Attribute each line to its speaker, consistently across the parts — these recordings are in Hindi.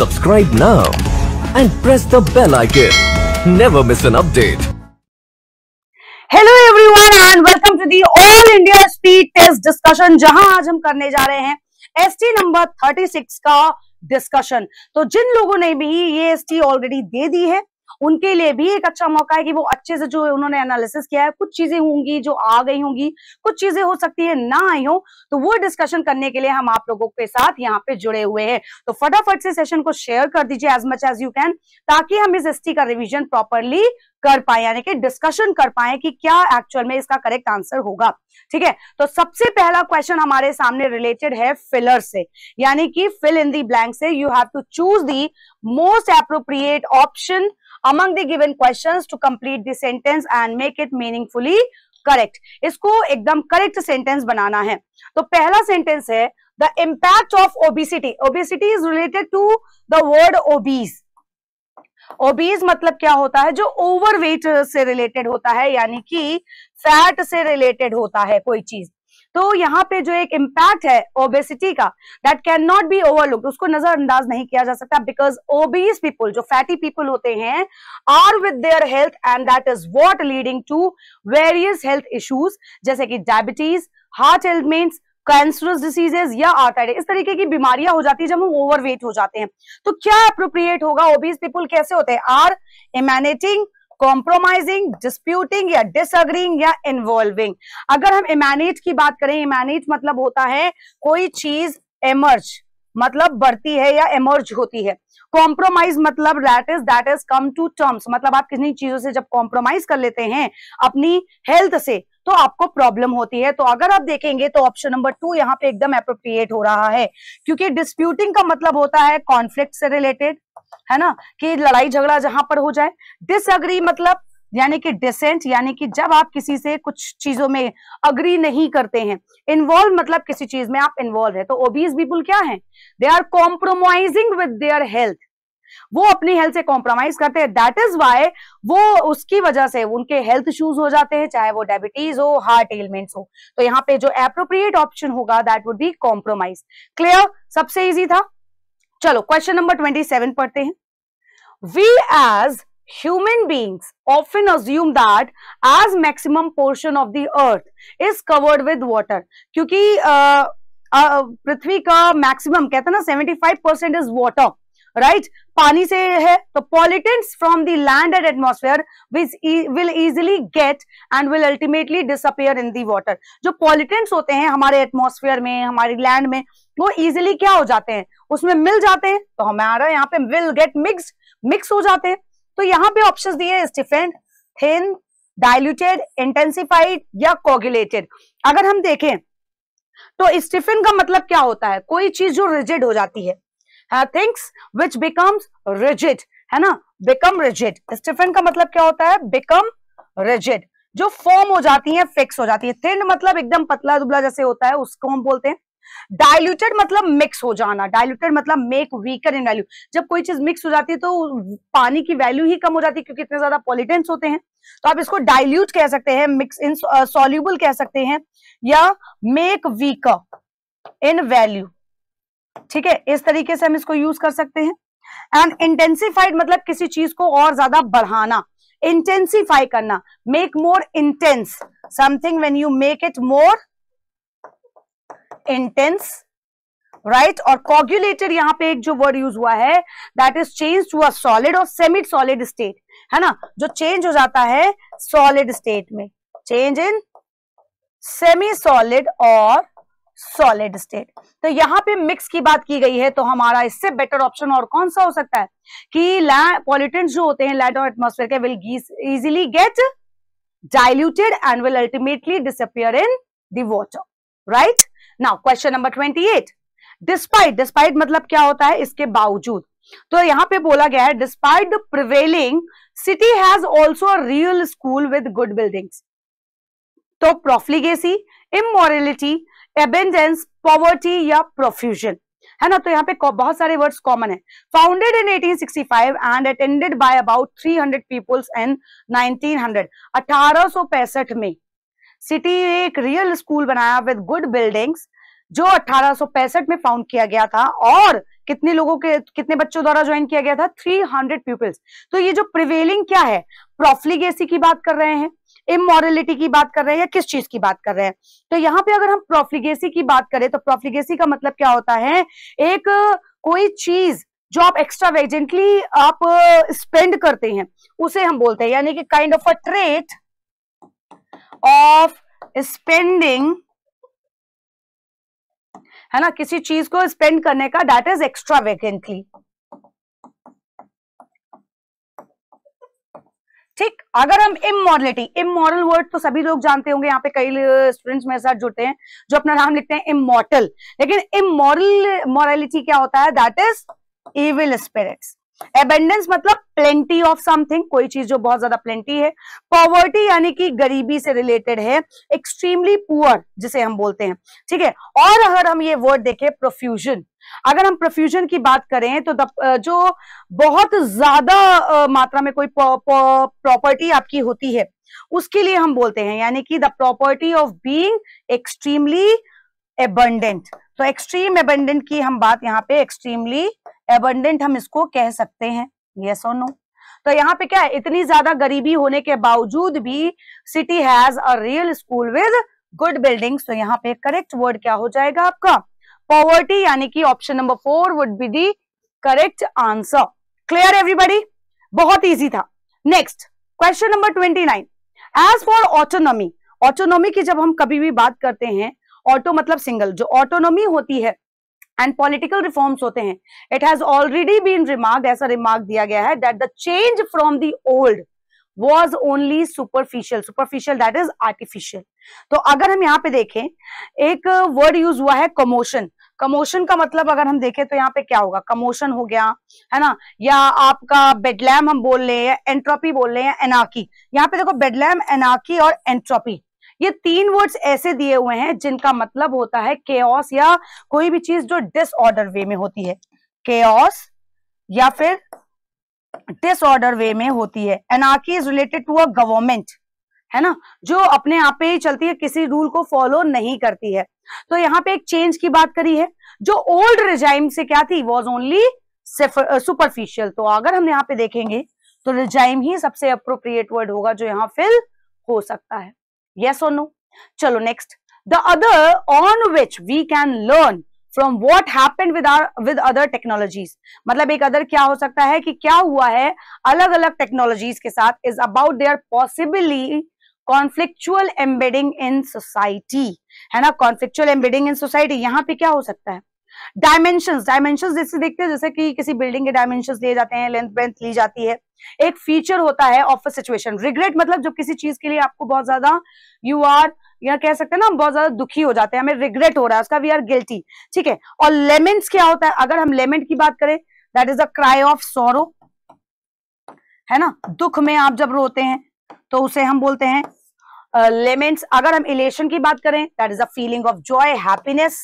Speaker 1: Subscribe now and press the bell icon. Never miss an update. Hello everyone and welcome to the all India speed test discussion जहां आज हम करने जा रहे हैं एसटी नंबर 36 का डिस्कशन तो जिन लोगों ने भी ये एसटी ऑलरेडी दे दी है उनके लिए भी एक अच्छा मौका है कि वो अच्छे से जो उन्होंने एनालिसिस किया है कुछ चीजें होंगी जो आ गई होंगी कुछ चीजें हो सकती है ना आई हो तो वो डिस्कशन करने के लिए हम आप लोगों के साथ यहाँ पे जुड़े हुए हैं तो फटाफट से सेशन को शेयर कर दीजिए as much as you can ताकि हम इस एस का रिविजन प्रॉपरली कर पाए यानी कि डिस्कशन कर पाए कि क्या एक्चुअल में इसका करेक्ट आंसर होगा ठीक है तो सबसे पहला क्वेश्चन हमारे सामने रिलेटेड है फिलर से यानी कि फिल इन दी ब्लैंक से you have to choose the most appropriate option among the given questions to complete the sentence and make it meaningfully correct. इसको एकदम correct sentence बनाना है तो पहला sentence है the impact of obesity. Obesity is related to the word obese. Obese मतलब क्या होता है जो ओवरवेट से रिलेटेड होता है यानी कि फैट से रिलेटेड होता है कोई चीज तो यहाँ पे जो एक इम्पैक्ट है ओबेसिटी का that can not be overlook उसको नजरअंदाज नहीं किया जा सकता बिकॉज ओबीस पीपल जो फैटी पीपल होते हैं are with their health and that is what leading to various health issues जैसे कि diabetes heart ailments cancerous diseases या आर्थराइटिस इस तरीके की बीमारियां हो जाती है जब हम ओवरवेट हो जाते हैं तो क्या अप्रोप्रिएट होगा ओबीस पीपल कैसे होते हैं आर इमेनेटिंग कॉम्प्रोमाइजिंग डिस्प्यूटिंग या डिसअग्रींग या इन्वॉल्विंग अगर हम इमेनेट की बात करें इमेनेट मतलब होता है कोई चीज एमर्ज मतलब बढ़ती है या एमर्ज होती है कॉम्प्रोमाइज मतलब that is that is come to terms मतलब आप किसी चीजों से जब कॉम्प्रोमाइज कर लेते हैं अपनी हेल्थ से तो आपको प्रॉब्लम होती है तो अगर आप देखेंगे तो ऑप्शन नंबर टू यहाँ पे एकदम अप्रोप्रिएट हो रहा है क्योंकि डिस्प्यूटिंग का मतलब होता है कॉन्फ्लिक्ट से रिलेटेड है ना कि लड़ाई झगड़ा जहां पर हो जाए डिसअग्री मतलब यानी कि डिसेंट यानी कि जब आप किसी से कुछ चीजों में अग्री नहीं करते हैं इन्वॉल्व मतलब किसी चीज में आप इन्वॉल्व है तो ओबीज पीपुल क्या है they are compromising with their health वो अपनी हेल्थ से कॉम्प्रोमाइज करते हैं दैट इज वाई वो उसकी वजह से उनके हेल्थ इशूज हो जाते हैं चाहे वो डायबिटीज हो हार्ट एलिमेंट्स हो तो यहाँ पे जो अप्रोप्रिएट ऑप्शन होगा that would be compromise clear सबसे ईजी था चलो क्वेश्चन नंबर ट्वेंटी सेवन पढ़ते हैं we as human beings often assume that as maximum portion of the earth is covered with water क्योंकि पृथ्वी का मैक्सिमम कहते हैं ना 75 percent is water right right? पानी से है तो pollutants from the land and atmosphere which will easily get and will ultimately disappear in the water जो पॉलिटेंट्स होते हैं हमारे एटमोसफेयर में हमारे लैंड में वो इजिली क्या हो जाते हैं उसमें मिल जाते हैं तो हमारा यहाँ पे विल गेट मिक्स मिक्स हो जाते हैं तो यहाँ पे ऑप्शन दिए स्टिफेन थिन डायल्यूटेड इंटेंसिफाइड या कोगुलेटेड अगर हम देखें तो स्टिफिन का मतलब क्या होता है कोई चीज जो रिजिड हो जाती है थिंग्स विच बिकम्स रिजिड है ना बिकम रिजिड स्टिफन का मतलब क्या होता है बिकम रिजिड जो फॉर्म हो जाती है फिक्स हो जाती है थिन मतलब एकदम पतला दुबला जैसे होता है उसको हम बोलते हैं डायल्यूटेड मतलब मिक्स हो जाना डायल्यूटेड मतलब मेक वीकर इन वैल्यू जब कोई चीज मिक्स हो जाती है तो पानी की वैल्यू ही कम हो जाती है क्योंकि इतने ज्यादा पॉलिटेंस होते हैं तो आप इसको डायल्यूट कह सकते हैं मिक्स इन सॉल्यूबल कह सकते हैं या मेक वीकर इन वैल्यू ठीक है इस तरीके से हम इसको यूज कर सकते हैं एंड इंटेंसिफाइड मतलब किसी चीज को और ज्यादा बढ़ाना इंटेंसिफाई करना make more intense something when you make it more intense right और कॉग्युलेटेड यहाँ पे एक जो वर्ड यूज हुआ है that is change to a solid और सेमिट सॉलिड स्टेट है ना जो चेंज हो जाता है सॉलिड स्टेट में चेंज इन सेमी सॉलिड और सॉलिड स्टेट तो यहाँ पे मिक्स की बात की गई है तो हमारा इससे बेटर ऑप्शन और कौन सा हो सकता है कि पॉलिटेंट जो होते हैं लैंड और एटमोस्फेयर के will easily get diluted and will ultimately disappear in the water right now question number twenty eight despite despite मतलब क्या होता है इसके बावजूद तो यहाँ पे बोला गया है despite the prevailing city has also real school with good buildings तो प्रोफ्लीगेसी इमोरलिटी एबेंडेंस पॉवर्टी या प्रोफ्यूजन है ना तो यहाँ पे बहुत सारे वर्ड्स कॉमन है founded in 1865 and attended by about 300 peoples in 1900 1865 में सिटी ने एक रियल स्कूल बनाया विद गुड बिल्डिंग्स जो 1865 में फाउंड किया गया था और कितने लोगों के कितने बच्चों द्वारा ज्वाइन किया गया था 300 पीपल्स तो ये जो प्रिवेलिंग क्या है प्रोफ्लीगेसी की बात कर रहे हैं इमोरलिटी की बात कर रहे हैं या किस चीज की बात कर रहे हैं तो यहाँ पे अगर हम प्रोफ्लिगेसी की बात करें तो प्रोफ्लिगेसी का मतलब क्या होता है एक कोई चीज जो आप एक्स्ट्रा वेजेंटली आप स्पेंड करते हैं उसे हम बोलते हैं यानी कि kind of a trait of spending है ना किसी चीज को स्पेंड करने का डेट इज एक्स्ट्रा वेजेंटली ठीक अगर हम इमोरलिटी इमोरल वर्ड तो सभी लोग जानते होंगे यहाँ पे कई स्टूडेंट्स मेरे साथ जुड़ते हैं जो अपना नाम लिखते हैं इमोटल लेकिन इमोरल मॉरलिटी क्या होता है that is evil spirits abundance मतलब प्लेंटी ऑफ समथिंग कोई चीज जो बहुत ज्यादा प्लेंटी है पॉवर्टी यानी कि गरीबी से रिलेटेड है एक्सट्रीमली पुअर जिसे हम बोलते हैं ठीक है और अगर हम ये वर्ड देखें प्रोफ्यूजन अगर हम प्रोफ्यूजन की बात करें तो द जो बहुत ज्यादा मात्रा में कोई प्रॉपर्टी आपकी होती है उसके लिए हम बोलते हैं यानी कि the property of being extremely abundant तो एक्सट्रीम एबेंडेंट की हम बात यहाँ पे एक्सट्रीमली एबेंडेंट हम इसको कह सकते हैं यस और नो तो यहाँ पे क्या है इतनी ज्यादा गरीबी होने के बावजूद भी city has a real school with good building तो यहाँ पे करेक्ट वर्ड क्या हो जाएगा आपका पॉवर्टी यानी कि option number four would be the correct answer clear everybody बहुत इजी था next question number twenty nine as for autonomy autonomy की जब हम कभी भी बात करते हैं ऑटो मतलब सिंगल जो ऑटोनोमी होती है एंड पॉलिटिकल रिफॉर्म्स होते हैं it has already been remark ऐसा रिमार्क दिया गया है that the change from the old was only superficial superficial that is artificial तो अगर हम यहाँ पे देखें एक वर्ड यूज हुआ है कमोशन कमोशन का मतलब अगर हम देखें तो यहाँ पे क्या होगा कमोशन हो गया है ना या आपका बेडलैम हम बोल रहे हैं एंट्रोपी बोल रहे हैं एनाकी यहाँ पे देखो बेडलैम एनाकी और एंट्रोपी ये तीन वर्ड्स ऐसे दिए हुए हैं जिनका मतलब होता है के या कोई भी चीज जो डिसऑर्डर वे में होती है के या फिर डिसऑर्डर वे में होती है anarchy is related to a government है ना जो अपने आप पे ही चलती है किसी रूल को फॉलो नहीं करती है तो यहाँ पे एक चेंज की बात करी है जो ओल्ड रिजाइम से क्या थी वॉज ओनली सुपरफिशियल तो अगर हम यहाँ पे देखेंगे तो रिजाइम ही सबसे अप्रोप्रिएट वर्ड होगा जो यहाँ फिल हो सकता है yes or नो चलो next the other on which we can learn from what happen with with other technologies मतलब एक अदर क्या हो सकता है कि क्या हुआ है अलग अलग टेक्नोलॉजीज के साथ is about their possibly conflictual embedding in society है ना कॉन्फ्लिक्चुअल एम्बेडिंग इन सोसाइटी यहाँ पे क्या हो सकता है डायमेंशन डायमेंशन जैसे देखते हैं जैसे कि किसी बिल्डिंग के डायमेंशन लिए जाते हैं लेंथ ब्रेंथ ली जाती है एक फीचर होता है ऑफ अ सिचुएशन रिग्रेट मतलब जब किसी चीज के लिए आपको बहुत ज्यादा यू आर या कह सकते हैं ना हम बहुत ज्यादा दुखी हो जाते हैं हमें रिग्रेट हो रहा है उसका वी आर गिल्टी ठीक है और लेमेंट्स क्या होता है अगर हम लेमेंट की बात करें that is a cry of sorrow है ना दुख में आप जब रोते हैं तो उसे हम बोलते हैं लेमेंट्स uh, अगर हम इलेशन की बात करें that is a feeling of joy happiness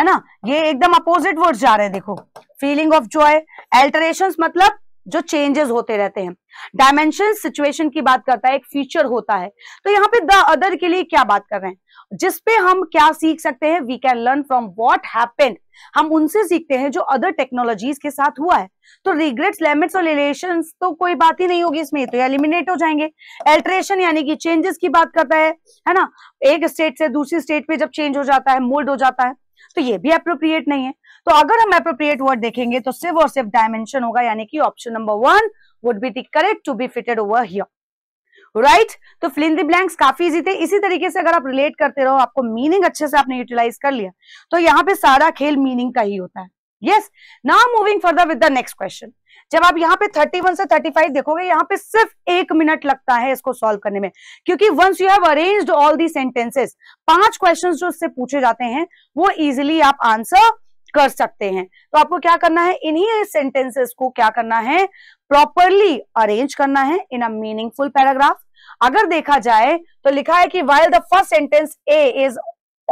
Speaker 1: है ना ये एकदम अपोजिट वर्ड जा रहे हैं देखो फीलिंग ऑफ जॉय एल्टरेशन मतलब जो चेंजेस होते रहते हैं डायमेंशन सिचुएशन की बात करता है एक फ्यूचर होता है तो यहाँ पे द अदर के लिए क्या बात कर रहे हैं जिसपे हम क्या सीख सकते हैं we can learn from what happened हम उनसे सीखते हैं जो अदर टेक्नोलॉजीज के साथ हुआ है तो रिग्रेट्स लिमिट्स और रिलेशन तो कोई बात ही नहीं होगी इसमें तो एलिमिनेट हो जाएंगे एल्ट्रेशन यानी कि चेंजेस की बात करता है है ना एक स्टेट से दूसरी स्टेट पे जब चेंज हो जाता है मोल्ड हो जाता है तो ये भी अप्रोप्रिएट नहीं है तो अगर हम अप्रोप्रिएट वर्ड देखेंगे तो सिर्फ और सिर्फ डायमेंशन होगा यानी कि option number one would be correct to be fitted over here right तो फिल इन द ब्लैंक्स काफी इजी थे इसी तरीके से अगर आप रिलेट करते रहो आपको मीनिंग अच्छे से आपने यूटिलाइज कर लिया तो यहाँ पे सारा खेल मीनिंग का ही होता है yes now moving further with the next question जब आप यहाँ पे 31 से 35 देखोगे यहाँ पे सिर्फ एक मिनट लगता है इसको सॉल्व करने में क्योंकि once you have arranged all the sentences पांच क्वेश्चंस जो इससे पूछे जाते हैं वो इजिली आप आंसर कर सकते हैं तो आपको क्या करना है इन्हीं सेंटेंसेस को क्या करना है प्रॉपरली अरेंज करना है इन अ मीनिंगफुल पैराग्राफ अगर देखा जाए तो लिखा है कि while the first sentence A is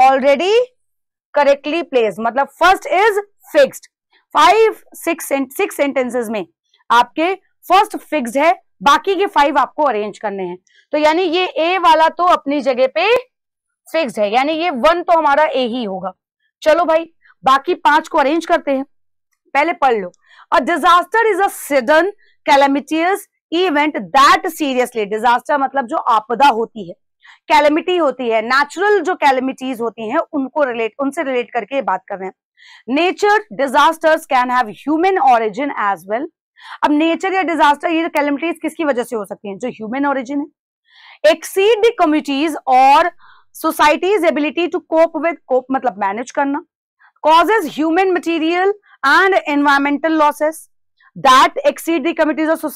Speaker 1: already correctly place मतलब first is fixed five six six sentences में आपके फर्स्ट फिक्स है बाकी के फाइव आपको अरेंज करने हैं तो यानी ये ए वाला तो अपनी जगह पे फिक्स है यानी ये वन तो हमारा ए ही होगा चलो भाई बाकी पांच को अरेंज करते हैं पहले पढ़ लो अ डिजास्टर इज अडन sudden calamitous event that seriously disaster मतलब जो आपदा होती है कैलमिटी होती है नेचुरल जो कैलमिटीज होती हैं उनको रिलेट उनसे रिलेट करके बात कर रहे हैं nature disasters can have human origin as well अब नेचर या डिजास्टर ये कैलमिटीज किसकी वजह से हो सकती हैं जो ह्यूमन ओरिजिन है एक्सीड द कम्युनिटीज और societies ability to cope with cope मतलब मैनेज करना causes human material and environmental losses that exceed the committees or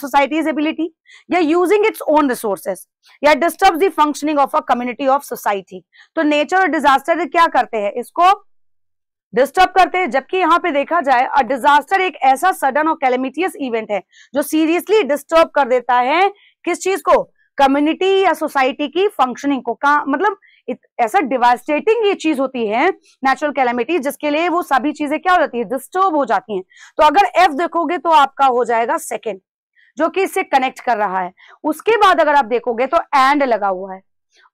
Speaker 1: society's ability या using its own resources या disturbs the functioning of a community of society तो nature और disaster क्या करते हैं इसको डिस्टर्ब करते हैं जबकि यहाँ पे देखा जाए अ डिजास्टर एक ऐसा सडन और कैलमिटियस इवेंट है जो सीरियसली डिस्टर्ब कर देता है किस चीज को कम्युनिटी या सोसाइटी की फंक्शनिंग को का मतलब ऐसा डिवास्टेटिंग ये चीज होती है नेचुरल कैलमिटी जिसके लिए वो सभी चीजें क्या हो जाती है डिस्टर्ब हो जाती हैं तो अगर एफ देखोगे तो आपका हो जाएगा सेकेंड जो कि इससे कनेक्ट कर रहा है उसके बाद अगर आप देखोगे तो एंड लगा हुआ है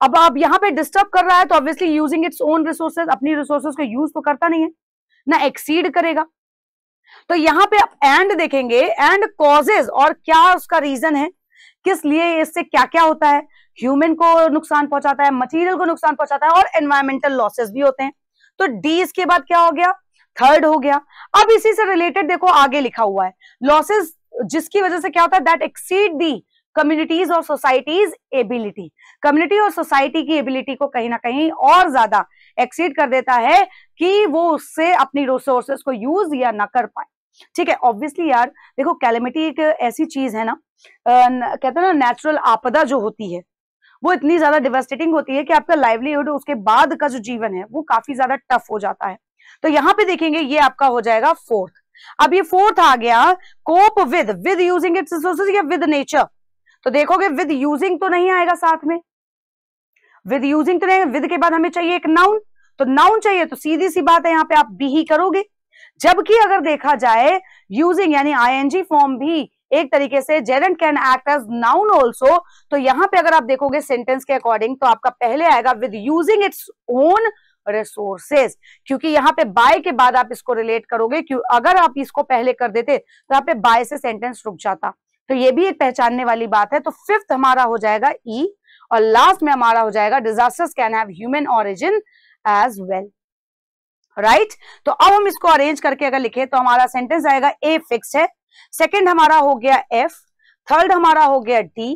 Speaker 1: अब आप यहाँ पे डिस्टर्ब कर रहा है तो obviously using its own resources अपनी रिसोर्सेज को यूज तो करता नहीं है ना एक्सीड करेगा तो यहाँ पे आप एंड देखेंगे एंड कॉजेज और क्या उसका रीजन है किस लिए इससे क्या क्या होता है ह्यूमन को नुकसान पहुंचाता है मटेरियल को नुकसान पहुंचाता है और एनवायरमेंटल लॉसेस भी होते हैं तो डी इसके बाद क्या हो गया थर्ड हो गया अब इसी से रिलेटेड देखो आगे लिखा हुआ है लॉसेज जिसकी वजह से क्या होता है दैट एक्सीड दी कम्युनिटीज और सोसाइटीज एबिलिटी कम्युनिटी और सोसाइटी की एबिलिटी को कहीं ना कहीं और ज्यादा एक्सीड कर देता है कि वो उससे अपनी रिसोर्सेस को यूज या ना कर पाए ठीक है ऑब्वियसली यार देखो कैलमिटी एक ऐसी चीज है ना कहते हैं ना नेचुरल आपदा जो होती है वो इतनी ज्यादा डिवेस्टेटिंग होती है कि आपका लाइवलीहुड उसके बाद का जो जीवन है वो काफी ज्यादा टफ हो जाता है तो यहां पे देखेंगे ये आपका हो जाएगा फोर्थ अब ये फोर्थ आ गया cope with with using its resources या विद नेचर तो देखोगे विद यूजिंग तो नहीं आएगा साथ में विद यूजिंग तो रहेगा विद के बाद हमें चाहिए एक नाउन तो नाउन चाहिए तो सीधी सी बात है यहाँ पे आप बी ही करोगे जबकि अगर देखा जाए यूजिंग यानी आईएनजी फॉर्म भी एक तरीके से जेरेंट can act as known also तो यहाँ पे अगर आप देखोगे सेंटेंस के अकॉर्डिंग तो आपका पहले आएगा with using its own resources क्योंकि यहाँ पे बाय के बाद आप इसको रिलेट करोगे क्यों अगर आप इसको पहले कर देते तो यहाँ पे बाय से सेंटेंस रुक जाता तो ये भी एक पहचानने वाली बात है तो फिफ्थ हमारा हो जाएगा ई e, और लास्ट में हमारा हो जाएगा disasters can have human origin as well right तो अब हम इसको अरेंज करके अगर लिखे तो हमारा सेंटेंस आएगा ए फिक्स है सेकेंड हमारा हो गया एफ थर्ड हमारा हो गया डी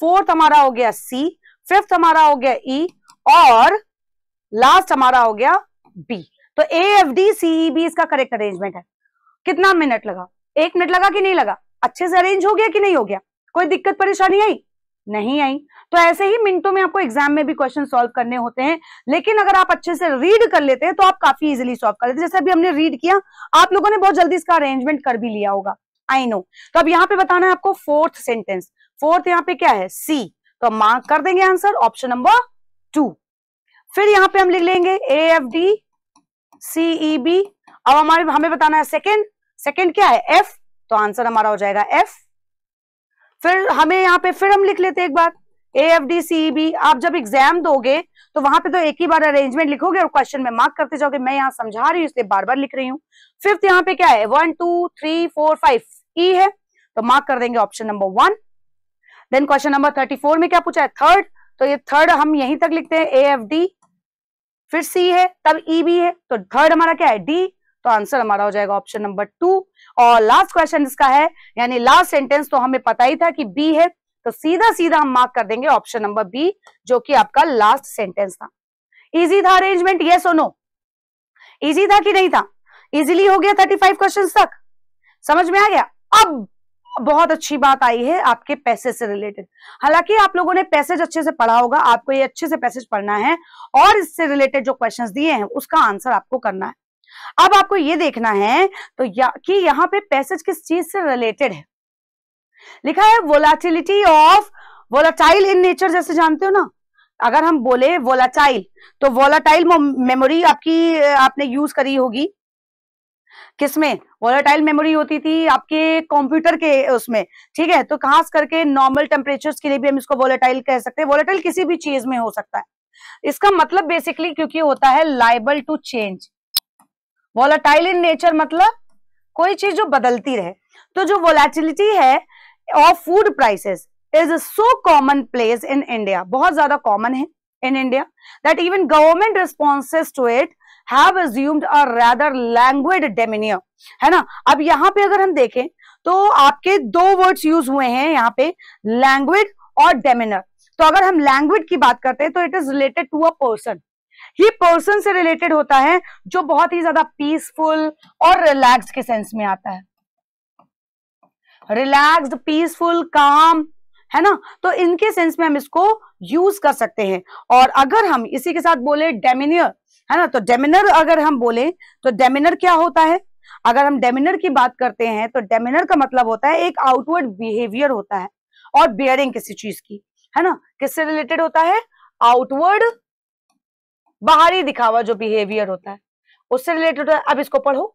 Speaker 1: फोर्थ हमारा हो गया सी फिफ्थ हमारा हो गया ई e, और लास्ट हमारा हो गया बी तो A F D C B इसका करेक्ट अरेंजमेंट है कितना मिनट लगा एक मिनट लगा कि नहीं लगा अच्छे से अरेंज हो गया कि नहीं हो गया कोई दिक्कत परेशानी आई नहीं आई तो ऐसे ही मिनटों में आपको एग्जाम में भी क्वेश्चन सॉल्व करने होते हैं लेकिन अगर आप अच्छे से रीड कर लेते हैं तो आप काफी इजिली सॉल्व कर लेते हैं जैसे अभी हमने रीड किया आप लोगों ने बहुत जल्दी इसका अरेंजमेंट कर भी लिया होगा आई नो तो अब यहाँ पे बताना है आपको फोर्थ सेंटेंस फोर्थ यहाँ पे क्या है सी तो मार्क कर देंगे आंसर ऑप्शन नंबर टू फिर यहाँ पे हम लिख लेंगे A F D C B अब हमारे हमें बताना है सेकेंड सेकेंड क्या है एफ तो आंसर हमारा हो जाएगा एफ फिर हमें यहाँ पे फिर हम लिख लेते एक बार A F D C B आप जब एग्जाम दोगे तो वहां पे तो एक ही बार अरेंजमेंट लिखोगे और क्वेश्चन में मार्क करते जाओगे मैं यहाँ समझा रही हूँ इसलिए बार बार लिख रही हूँ फिफ्थ यहाँ पे क्या है one two three four five E है तो मार्क कर देंगे option number one then question number thirty four में क्या पूछा है थर्ड तो ये थर्ड हम यहीं तक लिखते हैं ए एफ डी फिर सी है तब ई e, बी है तो थर्ड हमारा क्या है डी तो आंसर हमारा हो जाएगा ऑप्शन नंबर टू और लास्ट क्वेश्चन इसका है यानी लास्ट सेंटेंस तो हमें पता ही था कि बी है तो सीधा सीधा हम मार्क कर देंगे ऑप्शन नंबर बी जो कि आपका लास्ट सेंटेंस था इजी था अरेंजमेंट ये सो नो इजी था कि नहीं था इजीली हो गया थर्टी फाइव क्वेश्चन तक समझ में आ गया अब बहुत अच्छी बात आई है आपके पैसे से रिलेटेड हालांकि आप लोगों ने पैसेज अच्छे से पढ़ा होगा आपको ये अच्छे से पैसेज पढ़ना है और इससे रिलेटेड जो क्वेश्चंस दिए हैं उसका आंसर आपको करना है अब आपको ये देखना है तो या, कि यहाँ पे पैसेज किस चीज से रिलेटेड है लिखा है volatility of volatile in nature जैसे जानते हो ना अगर हम बोले वोलाटाइल तो वोलाटाइल मेमोरी आपकी आपने यूज करी होगी किसमें वोलाटाइल मेमोरी होती थी आपके कंप्यूटर के उसमें ठीक है तो खास करके नॉर्मल टेम्परेचर के लिए भी हम इसको वोलाटाइल कह सकते हैं वोलाटाइल किसी भी चीज में हो सकता है इसका मतलब बेसिकली क्योंकि होता है liable to change volatile in nature मतलब कोई चीज जो बदलती रहे तो जो वोलाटिलिटी है of food prices is so common place in India बहुत ज्यादा कॉमन है in India that even government responses to it have assumed a rather languid demeanor है ना अब यहाँ पे अगर हम देखें तो आपके दो वर्ड्स यूज हुए हैं यहाँ पे लैंग्वेज और डेमिनर तो अगर हम लैंग्वेज की बात करते हैं तो it is related to a person ये पर्सन से रिलेटेड होता है जो बहुत ही ज्यादा पीसफुल और रिलैक्स के सेंस में आता है रिलैक्स्ड पीसफुल काम है ना तो इनके सेंस में हम इसको यूज कर सकते हैं और अगर हम इसी के साथ बोले डेमिनियर है ना तो डेमिनर अगर हम बोले तो डेमिनर क्या होता है अगर हम डेमिनर की बात करते हैं तो डेमिनर का मतलब होता है एक आउटवर्ड बिहेवियर होता है और बियरिंग किसी चीज की है ना किससे रिलेटेड होता है आउटवर्ड बाहरी दिखावा जो बिहेवियर होता है उससे रिलेटेड अब इसको पढ़ो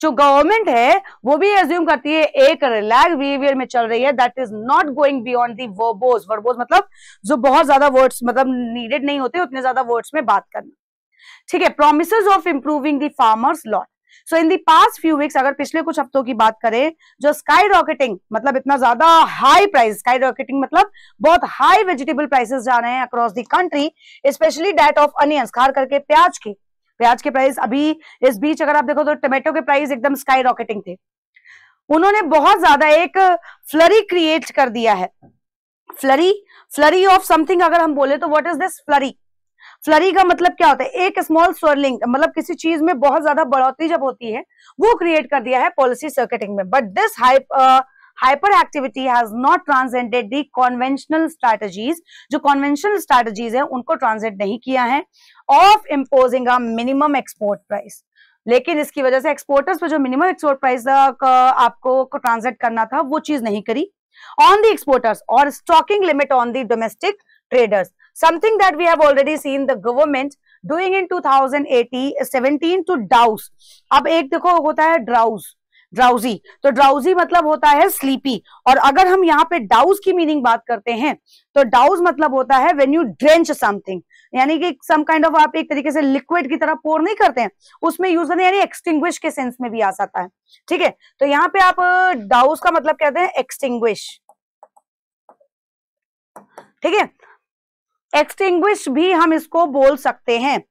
Speaker 1: जो गवर्नमेंट है वो भी एज्यूम करती है एक रिलैक्स बिहेवियर में चल रही है that is not going beyond the verbose verbose मतलब जो बहुत ज्यादा वर्ड्स मतलब नीडेड नहीं होते उतने ज्यादा वर्ड्स में बात करना ठीक है promise of improving the farmers lot so in the past few weeks अगर पिछले कुछ हफ्तों की बात करें जो स्काई रॉकेटिंग मतलब इतना ज्यादा हाई प्राइस स्काई रॉकेटिंग मतलब बहुत हाई वेजिटेबल प्राइसेस जा रहे हैं across the country especially that of onions खार करके प्याज के प्याज के प्राइस अभी इस बीच अगर आप देखो तो टोमेटो के प्राइस एकदम स्काई रॉकेटिंग थे उन्होंने बहुत ज्यादा एक फ्लरी क्रिएट कर दिया है फ्लरी फ्लरी ऑफ समथिंग अगर हम बोले तो what is this flurry flurry का मतलब क्या होता है एक स्मॉल स्वर्लिंग मतलब किसी चीज में बहुत ज्यादा बढ़ोतरी जब होती है वो क्रिएट कर दिया है पॉलिसी सर्किटिंग में but this hyper activity has not transcended the conventional strategies जो कॉन्वेंशनल स्ट्रैटेजीज है उनको ट्रांसेंड नहीं किया है of imposing a minimum export price लेकिन इसकी वजह से एक्सपोर्टर्स पर जो मिनिमम एक्सपोर्ट प्राइस आपको ट्रांजेक्ट करना था वो चीज नहीं करी ऑन दी एक्सपोर्टर्स और stocking limit on the domestic traders something that we have already seen the government doing in 17 to douse अब एक देखो होता है ड्राउज ड्राउजी तो ड्राउजी मतलब होता है स्लीपी और अगर हम यहाँ पे डाउज की मीनिंग बात करते हैं तो डाउज मतलब होता है व्हेन यू ड्रेंच समथिंग यानी कि सम काइंड ऑफ आप एक तरीके से लिक्विड की तरह पोर नहीं करते हैं उसमें यूज यानी एक्सटिंग्विश के सेंस में भी आ सकता है ठीक है तो यहाँ पे आप डाउज uh, का मतलब कहते हैं एक्सटिंग्विश ठीक है एक्सटिंग भी हम इसको बोल सकते हैं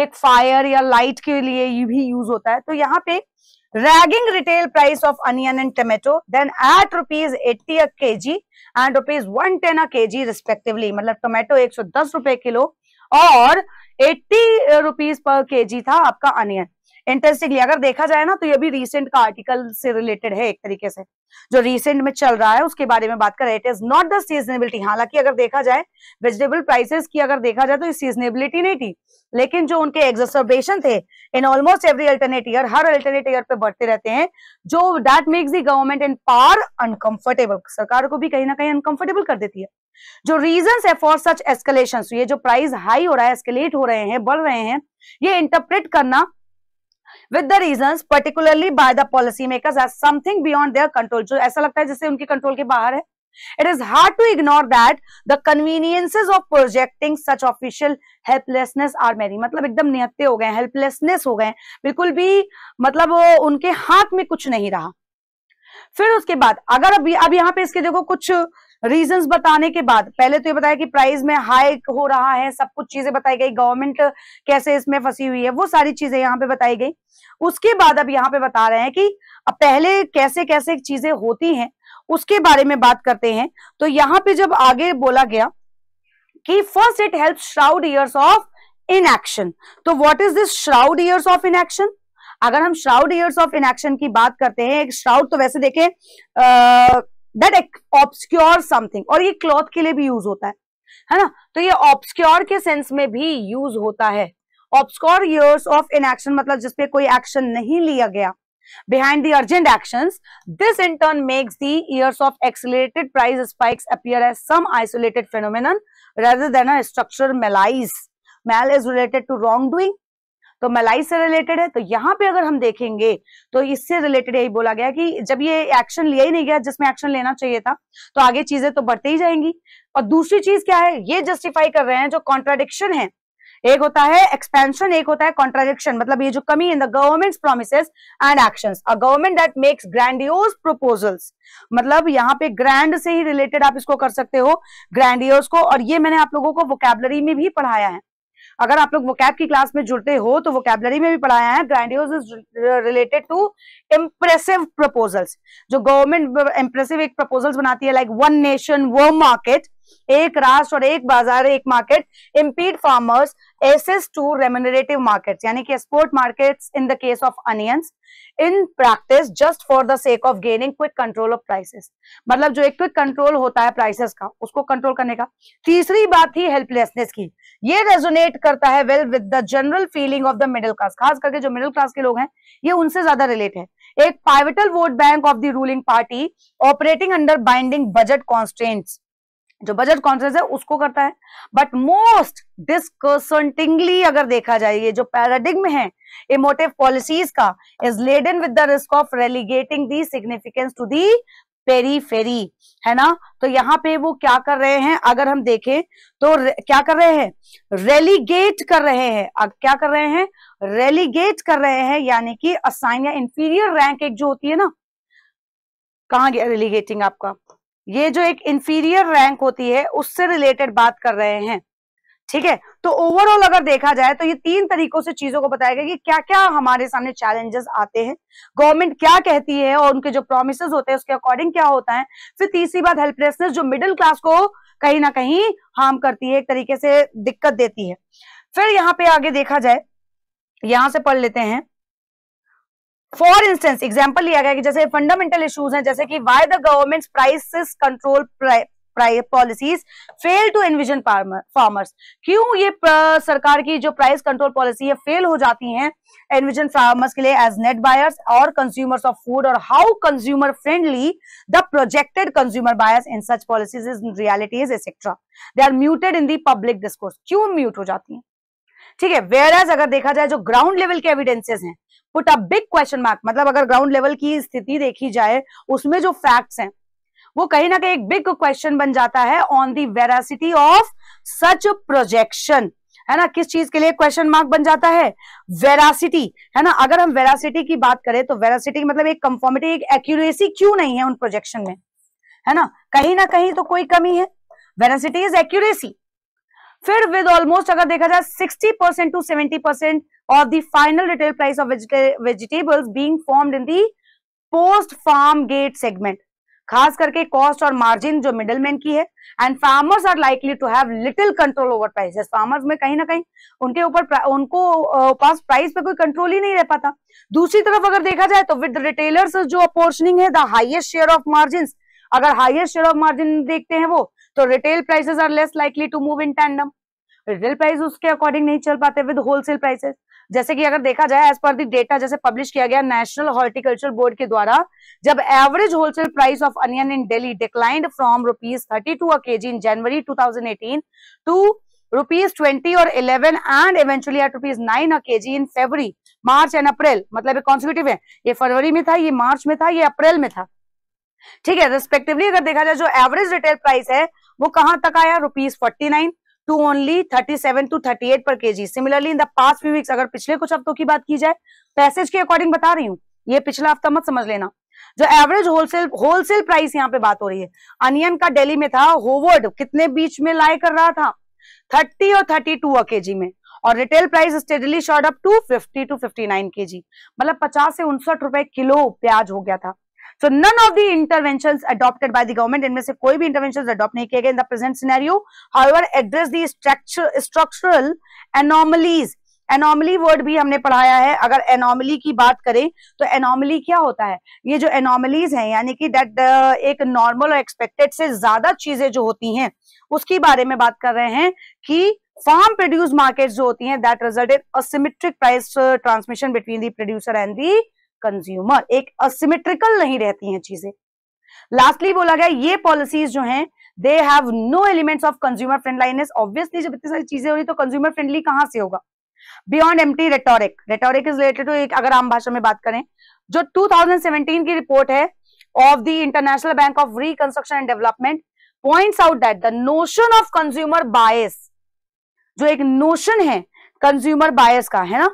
Speaker 1: एक फायर या लाइट के लिए भी यूज होता है तो यहाँ पे raging retail price of onion and tomato then at rupees eighty a K G and rupees one ten a K G respectively मतलब टोमेटो एक सौ दस रुपए किलो और एट्टी रुपीज पर के जी था आपका अनियन इंटरेस्टिंगली अगर देखा जाए ना तो ये भी रिसेंट का आर्टिकल से रिलेटेड है एक तरीके से जो रिसेंट में चल रहा है उसके बारे में बात रहे it is not the seasonability हालांकि अगर देखा जाए वेजिटेबल प्राइसेस की अगर देखा जाए तो सीजनेबिलिटी नहीं थी लेकिन जो उनके एग्जर्सर्बेशन थे in almost every alternate year हर अल्टरनेट ईयर पे बढ़ते रहते हैं जो that makes the government in par uncomfortable सरकार को भी कहीं ना कहीं अनकंफर्टेबल कर देती है जो रीजन है फॉर सच एस्केलेशन ये जो प्राइस हाई हो रहा है एस्केलेट हो रहे हैं बढ़ रहे हैं ये इंटरप्रेट करना with the reason particularly by the policy makers as something beyond their control जो ऐसा लगता है जैसे उनके कंट्रोल के बाहर है It is hard to ignore that the conveniences of projecting such official helplessness are many. मतलब एकदम निहत्ते हो गए helplessness हो गए बिल्कुल भी मतलब उनके हाथ में कुछ नहीं रहा फिर उसके बाद अगर अभी अब यहाँ पे इसके देखो कुछ रीजन बताने के बाद पहले तो ये बताया कि प्राइस में हाई हो रहा है सब कुछ चीजें बताई गई गवर्नमेंट कैसे इसमें फंसी हुई है वो सारी चीजें यहाँ पे बताई गई उसके बाद अब यहाँ पे बता रहे हैं कि अब पहले कैसे कैसे चीजें होती हैं उसके बारे में बात करते हैं तो यहाँ पे जब आगे बोला गया कि first it help shroud years of inaction तो what is this shroud years of inaction अगर हम श्राउड ईयर्स ऑफ इनएक्शन की बात करते हैं एक श्राउड तो वैसे देखें दैट ऑब्सक्योर समथिंग और ये क्लॉथ के लिए भी यूज होता है है ना तो ये ऑब्सक्योर के सेंस में भी यूज होता है obscure years of inaction मतलब जिसपे कोई एक्शन नहीं लिया गया behind the urgent action this in turn makes the years of accelerated price spikes appear as some isolated phenomenon rather than a structure malaise malaise is related to wrong doing तो मलाई से रिलेटेड है तो यहाँ पे अगर हम देखेंगे तो इससे रिलेटेड यही बोला गया कि जब ये एक्शन लिया ही नहीं गया जिसमें एक्शन लेना चाहिए था तो आगे चीजें तो बढ़ते ही जाएंगी और दूसरी चीज क्या है ये जस्टिफाई कर रहे हैं जो कॉन्ट्राडिक्शन है एक होता है एक्सपेंशन एक होता है कॉन्ट्राडिक्शन मतलब ये जो कमी in the government promise and action a government that makes grandiose proposals मतलब यहाँ पे ग्रैंड से ही रिलेटेड आप इसको कर सकते हो ग्रैंडियोज को और ये मैंने आप लोगों को वोकेबलरी में भी पढ़ाया है अगर आप लोग वोकैब की क्लास में जुड़ते हो तो वोकैबलरी में भी पढ़ाया है grandiose is related to impressive proposals जो गवर्नमेंट इम्प्रेसिव एक प्रपोजल्स बनाती है लाइक वन नेशन वो मार्केट एक राष्ट्र और एक बाजार एक market impede farmers access to remunerative market यानी कि export market in the case of onions in practice just for the sake of gaining quick control of prices मतलब जो एक क्विक कंट्रोल होता है प्राइसेस का उसको कंट्रोल करने का तीसरी बात थी हेल्पलेसनेस की ये रेजोनेट करता है well with the general feeling of the middle class खास करके जो मिडिल क्लास के लोग हैं ये उनसे ज्यादा रिलेट है एक pivotal vote bank of the ruling party operating under binding budget constants जो बजट कॉन्फ्रेंस है उसको करता है बट मोस्ट डिस्कसिंगली अगर देखा जाए ये जो पैराडिग्म है इमोटिव पॉलिसीज का is laden with the risk of relegating the significance to the periphery है ना तो यहाँ पे वो क्या कर रहे हैं अगर हम देखें तो क्या कर रहे हैं रेलीगेट कर रहे हैं अब क्या कर रहे हैं रेलीगेट कर रहे हैं यानी कि असाइन या इंफीरियर रैंक एक जो होती है ना कहा गया रेलीगेटिंग आपका ये जो एक इंफीरियर रैंक होती है उससे रिलेटेड बात कर रहे हैं ठीक है तो ओवरऑल अगर देखा जाए तो ये तीन तरीकों से चीजों को बताया गया कि क्या क्या हमारे सामने चैलेंजेस आते हैं गवर्नमेंट क्या कहती है और उनके जो प्रोमिस होते हैं उसके अकॉर्डिंग क्या होता है फिर तीसरी बात हेल्पलेसनेस जो मिडिल क्लास को कहीं ना कहीं हार्म करती है एक तरीके से दिक्कत देती है फिर यहाँ पे आगे देखा जाए यहां से पढ़ लेते हैं फॉर इंस्टेंस एग्जाम्पल लिया गया कि जैसे फंडामेंटल इश्यूज हैं जैसे कि why the government prices control policies fail to envision farmers क्यों ये सरकार की जो प्राइस कंट्रोल पॉलिसी है फेल हो जाती हैं एनविजन फार्मर्स के लिए एज नेट बायर्स और कंज्यूमर्स ऑफ फूड और how consumer friendly the projected consumer buyers in such policies is realities etcetera they are muted in the public discourse क्यों म्यूट हो जाती है ठीक है वेयर एज अगर देखा जाए जो ग्राउंड लेवल के एविडेंसेज हैं put a big question mark मतलब अगर ग्राउंड लेवल की स्थिति देखी जाए उसमें जो फैक्ट्स हैं वो कहीं ना कहीं एक बिग क्वेश्चन बन जाता है on the veracity of such projection है ना किस चीज के लिए क्वेश्चन मार्क बन जाता है वेरासिटी है ना अगर हम वेरासिटी की बात करें तो वेरासिटी मतलब एक कंफॉर्मिटी एक एक्यूरेसी क्यों नहीं है उन प्रोजेक्शन में है ना कहीं ना कहीं तो कोई कमी है वेरासिटी इज एक्यूरेसी फिर विद ऑलमोस्ट अगर देखा जाए 60 percent to 70 percent of the final retail price of vegeta vegetables being formed in the post farm gate segment खास करके कॉस्ट और मार्जिन जो मिडलमैन की है and farmers are likely to have little control over prices farmers में कहीं ना कहीं उनके ऊपर उनको पास प्राइस पे कोई कंट्रोल ही नहीं रह पाता दूसरी तरफ अगर देखा जाए तो विद रिटेलर्स जो अपोर्शनिंग है the highest share of margin अगर हाईएस्ट शेयर ऑफ मार्जिन देखते हैं वो तो retail prices are less likely to move in tandem retail price उसके अकॉर्डिंग नहीं चल पाते विद होलसेल प्राइसेस जैसे कि अगर देखा जाए एज पर डेटा जैसे पब्लिश किया गया नेशनल हॉर्टिकल्चर बोर्ड के द्वारा जब average wholesale price of onion in Delhi declined from rupees thirty to a K G in January two thousand eighteen to rupees 20 or 11 and eventually at rupees 9 a kg in February, March and मतलब कॉन्सिक्यूटिव है ये फरवरी में था ये मार्च में था ये अप्रैल में था ठीक है रिस्पेक्टिवली अगर देखा जाए जो एवरेज रिटेल प्राइस है वो कहां तक आया rupees forty nine to only thirty seven to thirty eight per K G similarly in the past few weeks अगर पिछले कुछ हफ्तों की बात की जाए पैसेज के अकॉर्डिंग बता रही हूँ ये पिछला हफ्ता मत समझ लेना जो एवरेज होलसेल होलसेल प्राइस यहाँ पे बात हो रही है अनियन का डेली में था होवर्ड कितने बीच में लाए कर रहा था थर्टी और थर्टी टू के जी में और retail price steadily shot up to fifty to fifty nine K G मतलब पचास से उनसठ रुपए किलो प्याज हो गया था so none of the intervention adopted by the government इनमें से कोई भी इंटरवेंशन अडॉप्ट नहीं किए गए in the present scenario. However, address the structure, structural anomalies. Anomaly word भी हमने पढ़ाया है अगर एनॉमली की बात करें तो एनॉमली क्या होता है ये जो एनॉमलीज हैं यानी कि डेट uh, एक नॉर्मल और एक्सपेक्टेड से ज्यादा चीजें जो होती हैं उसकी बारे में बात कर रहे हैं कि फार्म प्रोड्यूस मार्केट जो होती हैं that resulted asymmetric price transmission between the producer and the consumer एक असिमेट्रिकल नहीं रहती हैं चीजें लास्टली बोला गया ये पॉलिसीज जो हैं they have no elements of consumer friendliness obviously जब इतनी सारी चीजें हो रही तो कंज्यूमर फ्रेंडली कहां से होगा beyond empty rhetoric rhetoric is related to एक अगर आम भाषा में बात करें जो 2017 की रिपोर्ट है of the international bank of reconstruction and development points out that the notion of consumer bias जो एक नोशन है कंज्यूमर बायस का है ना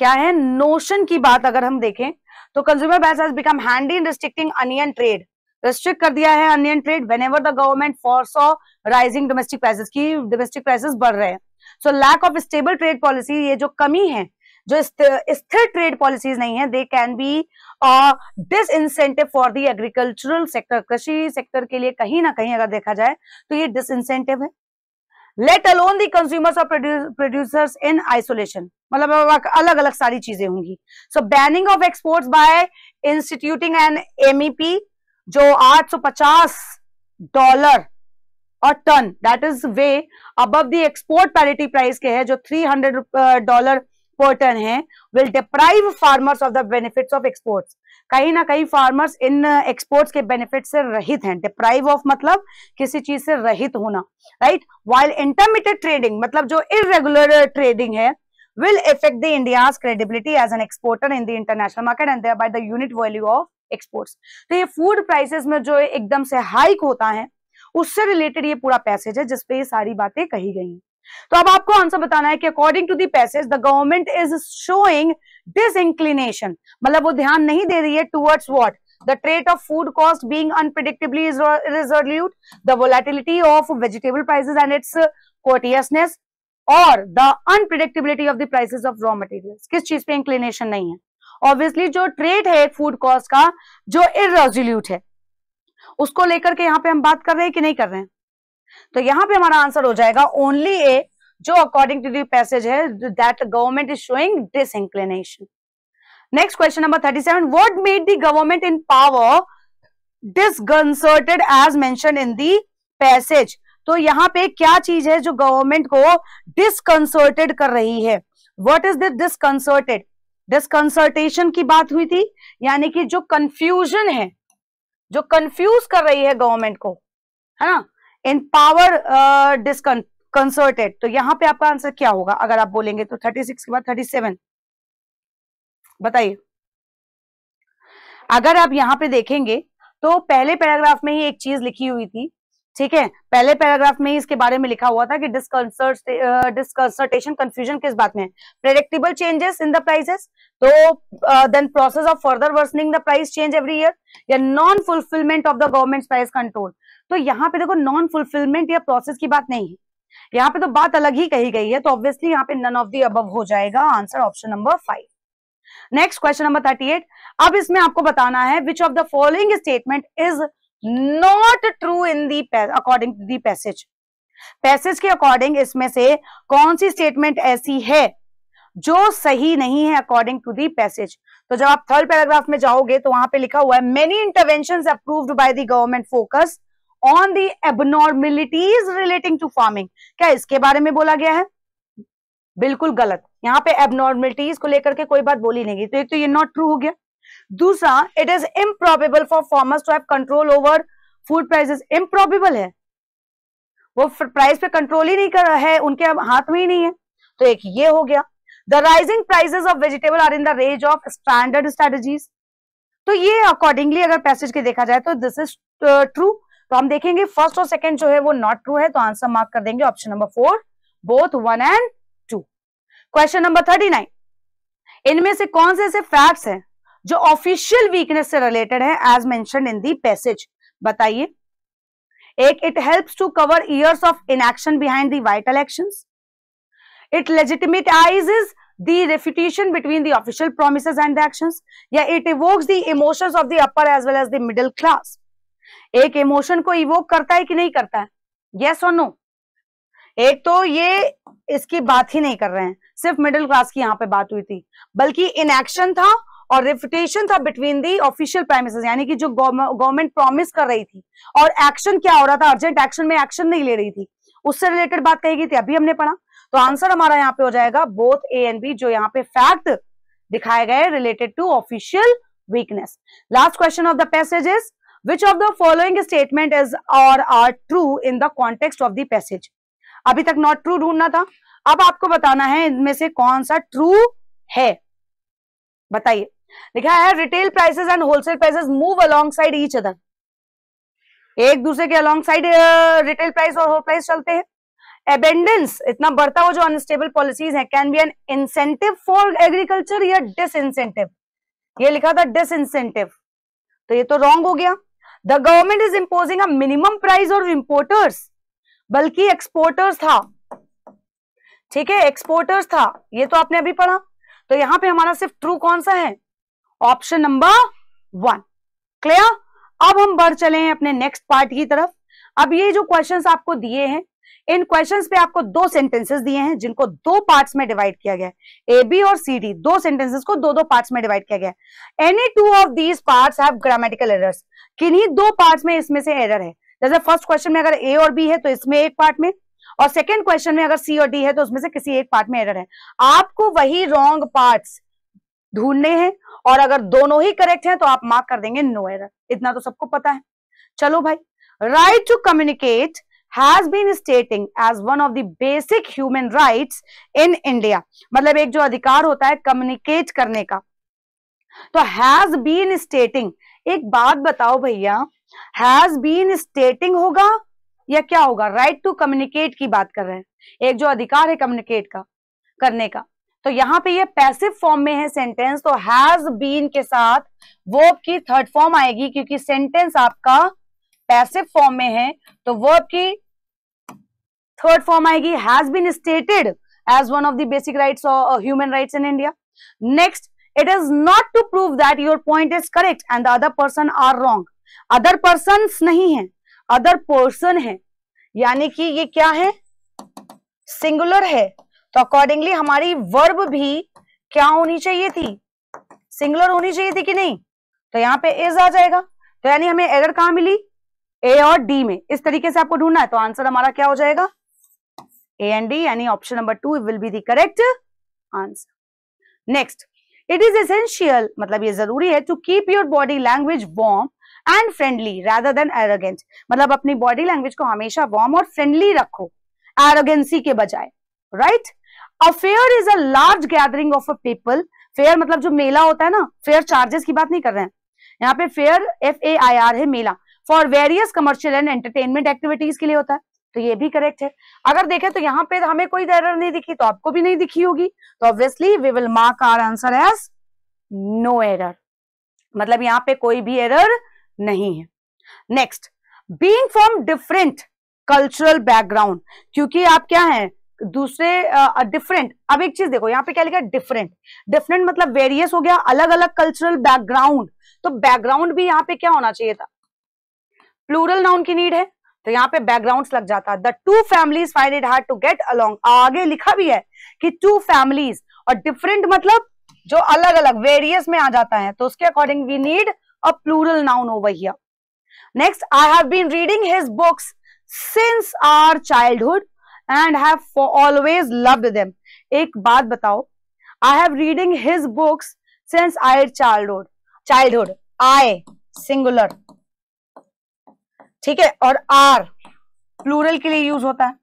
Speaker 1: क्या है नोशन की बात अगर हम देखें तो consumer base has become handy in restricting onion trade restrict कर दिया है onion trade whenever the government so rising domestic prices की डोमेस्टिक प्राइसेस बढ़ रहे हैं so lack of stable trade policy ये जो कमी है जो स्थिर ट्रेड पॉलिसीज नहीं है they can be disincentive for the agricultural sector कृषि सेक्टर के लिए कहीं ना कहीं अगर देखा जाए तो ये डिस इंसेंटिव है लेट अलोन दी कंज्यूमर्स और प्रोड्यूसर्स इन आइसोलेशन मतलब अलग अलग सारी चीजें होंगी so banning of exports by instituting an MEP जो 850 डॉलर और ton that is way above the export parity price के है जो 300 डॉलर पर टन है will deprive farmers of the benefits of exports कहीं ना कहीं फार्मर्स इन एक्सपोर्ट्स uh, के बेनिफिट से रहित हैं डिप्राइव ऑफ मतलब किसी चीज से रहित होना राइट वाइल इंटरमीडिएट ट्रेडिंग मतलब जो इरेगुलर ट्रेडिंग uh, है will affect the India's credibility as an exporter in the international market and thereby the unit value of exports. to ye food prices mein jo ekdam se hike hota hai usse related ye pura passage है जिसपे ये सारी बातें कही गई हैं तो अब आपको आंसर बताना है कि according to the passage the government is showing disinclination मतलब वो ध्यान नहीं दे रही है towards what the trait of food cost being unpredictably resolute the volatility of vegetable prices and its cautiousness और the unpredictability of the prices of raw materials किस चीज पे इंक्लिनेशन नहीं है ऑब्वियसली जो ट्रेड है फूड कॉस्ट का जो इरेजोल्यूट है उसको लेकर के यहाँ पे हम बात कर रहे हैं कि नहीं कर रहे हैं तो यहाँ पे हमारा आंसर हो जाएगा ओनली ए जो अकॉर्डिंग टू दी पैसेज है that government is showing disinclination next question number thirty seven what made the government in power disconcerted as mentioned in passage तो यहाँ पे क्या चीज है जो गवर्नमेंट को डिसकंसर्टेड कर रही है वट इज दिसकंसर्टेड डिसकंसर्टेशन की बात हुई थी यानी कि जो कंफ्यूजन है जो कंफ्यूज कर रही है गवर्नमेंट को है ना इन पावर डिसकंसर्टेड तो यहाँ पे आपका आंसर क्या होगा अगर आप बोलेंगे तो थर्टी सिक्स के बाद थर्टी सेवन बताइए अगर आप यहाँ पे देखेंगे तो पहले पैराग्राफ में ही एक चीज लिखी हुई थी ठीक है पहले पैराग्राफ में ही इसके बारे में लिखा हुआ था कि डिस्कंसर्ट डिस्कंसर्टेशन कंफ्यूजन किस बात में predictable changes in the prices तो then process of further worsening the price change every year या non fulfilment of the government price control तो यहाँ पे देखो नॉन फुलफिलमेंट या प्रोसेस की बात नहीं है यहाँ पे तो बात अलग ही कही गई है तो ऑब्वियसली यहाँ पे नन ऑफ दी अबव हो जाएगा answer option number five next question number thirty eight अब इसमें आपको बताना है which of the following statement is not true in the according the passage passage के अकॉर्डिंग इसमें से कौन सी स्टेटमेंट ऐसी है जो सही नहीं है अकॉर्डिंग टू दी पैसेज तो जब आप थर्ड पैराग्राफ में जाओगे तो वहां पे लिखा हुआ है many intervention approved by the government focus on the abnormalities relating to farming क्या इसके बारे में बोला गया है बिल्कुल गलत यहाँ पे एबनॉर्मिलिटीज को लेकर के कोई बात बोली नहीं गई तो एक तो ये नॉट ट्रू हो गया दूसरा it is improbable for farmers to have control over food prices improbable है वो प्राइस पे कंट्रोल ही नहीं कर रहा है उनके अब हाथ में ही नहीं है तो एक ये हो गया the rising prices of vegetable are in the range of standard strategies तो ये अकॉर्डिंगली अगर पैसेज के देखा जाए तो दिस इज ट्रू तो हम देखेंगे फर्स्ट और सेकेंड जो है वो नॉट ट्रू है तो आंसर मार्क कर देंगे option number four both one and two question number thirty nine इनमें से कौन से ऐसे फैक्ट्स हैं जो ऑफिशियल वीकनेस से रिलेटेड है as mentioned in the passage बताइए एक it helps to cover years of inaction behind the vital actions it legitimizes the refutation between the official promises and the actions या it evokes the emotions of the upper as well as the middle class एक emotion को evoke करता है कि नहीं करता है yes or no एक तो ये इसकी बात ही नहीं कर रहे हैं सिर्फ मिडिल क्लास की यहाँ पे बात हुई थी बल्कि इनएक्शन था और रेफ्यूटेशन था बिटवीन दी ऑफिशियल प्राइमिस यानी कि जो गवर्नमेंट प्रॉमिस कर रही थी और एक्शन क्या हो रहा था अर्जेंट एक्शन में एक्शन नहीं ले रही थी उससे रिलेटेड बात कही गई थी अभी हमने पढ़ा तो आंसर हमारा यहाँ पे हो जाएगा बोथ ए एंड बी जो यहाँ पे फैक्ट दिखाए गए related to official weakness last question of the passage is which of the following statement is और are true in the context of the passage अभी तक नॉट ट्रू ढूंढना था अब आपको बताना है इनमें से कौन सा ट्रू है बताइए लिखा है retail prices and wholesale prices move alongside each other एक दूसरे के अलोंग साइड रिटेल प्राइस और होल प्राइस चलते हैं एबेंडेंस इतना बढ़ता हुआ जो अनस्टेबल पॉलिसीज है can be an incentive for agriculture या डिस इंसेंटिव ये लिखा था डिस इंसेंटिव तो ये तो रॉन्ग हो गया the government is imposing a minimum price और इम्पोर्टर्स बल्कि एक्सपोर्टर्स था ठीक है एक्सपोर्टर्स था ये तो आपने अभी पढ़ा तो यहां पे हमारा सिर्फ ट्रू कौन सा है ऑप्शन नंबर वन क्लियर अब हम बढ़ चले हैं अपने नेक्स्ट पार्ट की तरफ अब ये जो क्वेश्चंस आपको दिए हैं इन क्वेश्चंस पे आपको दो सेंटेंसेस दिए हैं जिनको दो पार्ट्स में डिवाइड किया गया ए बी और सी डी दो सेंटेंसेस को दो दो पार्ट्स में डिवाइड किया गया any two of these part have grammatical errors किन्हीं दो पार्ट में इसमें से एरर है जैसे फर्स्ट क्वेश्चन में अगर ए और बी है तो इसमें एक पार्ट में और सेकेंड क्वेश्चन में अगर सी और डी है तो उसमें से किसी एक पार्ट में एरर है आपको वही रॉन्ग पार्ट ढूंढने हैं और अगर दोनों ही करेक्ट हैं तो आप मार्क कर देंगे नो एर इतना तो सबको पता है चलो भाई right to communicate has been stating as one of the basic human right in India मतलब एक जो अधिकार होता है कम्युनिकेट करने का तो हैज बीन स्टेटिंग एक बात बताओ भैया हैज बीन स्टेटिंग होगा या क्या होगा राइट टू कम्युनिकेट की बात कर रहे हैं एक जो अधिकार है कम्युनिकेट का करने का तो यहाँ पे ये पैसिव फॉर्म में है सेंटेंस तो हैज बीन के साथ वर्ब की थर्ड फॉर्म आएगी क्योंकि सेंटेंस आपका पैसिव फॉर्म में है तो वर्ब की थर्ड फॉर्म आएगी has been stated as one of the basic rights human rights in India next it is not to prove that your point is correct and the other person are wrong other person नहीं है अदर पर्सन है यानी कि ये क्या है सिंगुलर है तो अकॉर्डिंगली हमारी वर्ब भी क्या होनी चाहिए थी सिंगुलर होनी चाहिए थी कि नहीं तो यहाँ पे इज आ जाएगा तो यानी हमें एरर कहा मिली ए और डी में इस तरीके से आपको ढूंढना है तो आंसर हमारा क्या हो जाएगा ए एंड डी यानी option number two will be the correct answer next it is essential मतलब ये जरूरी है to keep your body language warm and friendly rather than arrogant मतलब अपनी बॉडी लैंग्वेज को हमेशा वॉर्म और फ्रेंडली रखो एरोगेंसी के बजाय right right? A fair is a large gathering of a people fair मतलब जो मेला होता है ना फेयर चार्जेस की बात नहीं कर रहे हैं यहाँ पे fair F A I R है मेला for various commercial and entertainment activities के लिए होता है तो ये भी करेक्ट है अगर देखें तो यहाँ पे हमें कोई एरर नहीं दिखी तो आपको भी नहीं दिखी होगी तो obviously we will mark our answer as no error मतलब यहाँ पे कोई भी एरर नहीं है next being from different cultural background क्योंकि आप क्या हैं दूसरे डिफरेंट अब एक चीज देखो यहाँ पे क्या लिखा है डिफरेंट डिफरेंट मतलब वेरियस हो गया अलग अलग कल्चरल बैकग्राउंड तो बैकग्राउंड भी यहाँ पे क्या होना चाहिए था प्लूरल नाउन की नीड है तो यहाँ पे बैकग्राउंड लग जाता है the two families find it hard to get along आगे लिखा भी है कि टू फैमिलीज और डिफरेंट मतलब जो अलग अलग वेरियस में आ जाता है तो उसके according we need a plural noun over here next I have been reading his books since our childhood and have always loved them एक बात बताओ I have reading his books since I childhood childhood I singular ठीक है और आर प्लूरल के लिए यूज होता है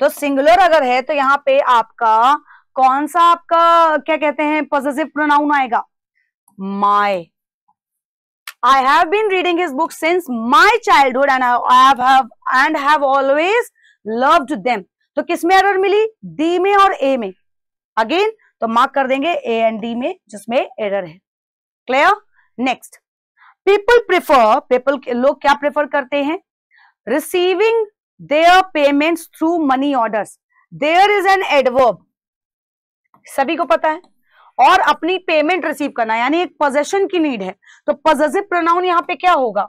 Speaker 1: तो सिंगुलर अगर है तो यहाँ पे आपका कौन सा आपका क्या कहते हैं पॉजिटिव प्रोनाउन आएगा माई I have been reading his books since my childhood and I have, have and have always loved them. तो किस में एरर मिली डी में और ए में अगेन तो मार्क कर देंगे ए एंड डी में जिसमें एरर है clear next people prefer people लोग क्या प्रेफर करते हैं receiving their payment through money order there is an adverb सभी को पता है और अपनी पेमेंट रिसीव करना यानी एक पोजेशन की नीड है तो पोजेसिव प्रोनाउन यहां पे क्या होगा